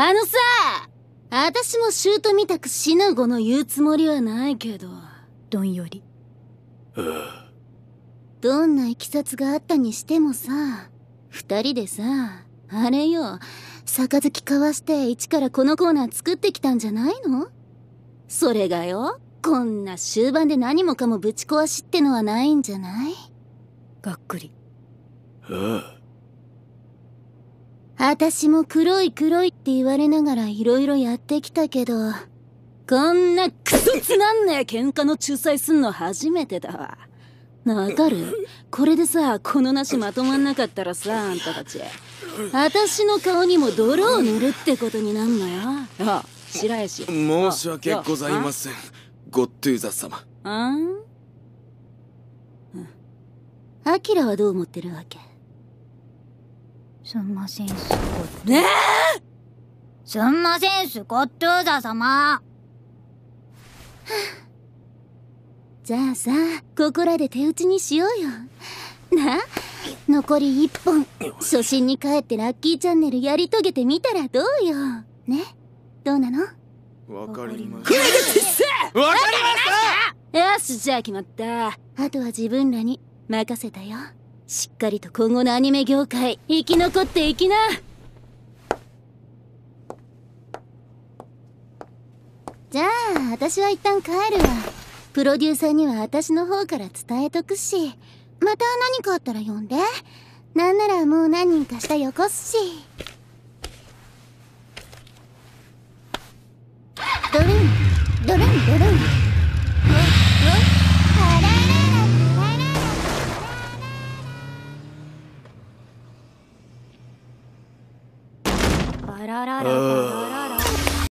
あのさ私もシュートみたく死ぬ子の言うつもりはないけどどんよりどんないきさつがあったにしてもさ二人でさあれよ杯交わして一からこのコーナー作ってきたんじゃないのそれがよこんな終盤で何もかもぶち壊しってのはないんじゃないがっくりああ私も黒い黒いって言われながら色々やってきたけど、こんなクソつまんねえ喧嘩の仲裁すんの初めてだわ。わかるこれでさ、このなしまとまんなかったらさ、あんたたち。私の顔にも泥を塗るってことになんのよ。あ、白石。申し訳ございません。ゴッドゥーザ様。あんアキラはどう思ってるわけすんませんスコットえー、すんませんスコットゥーザ様じゃあさここらで手打ちにしようよな残り1本初心に帰ってラッキーチャンネルやり遂げてみたらどうよねどうなのわかりましたわかりましたよしじゃあ決まったあとは自分らに任せたよしっかりと今後のアニメ業界生き残っていきなじゃあ私は一旦帰るわプロデューサーには私の方から伝えとくしまた何かあったら呼んでなんならもう何人か下よこすしドルンドルンドルンあラららラ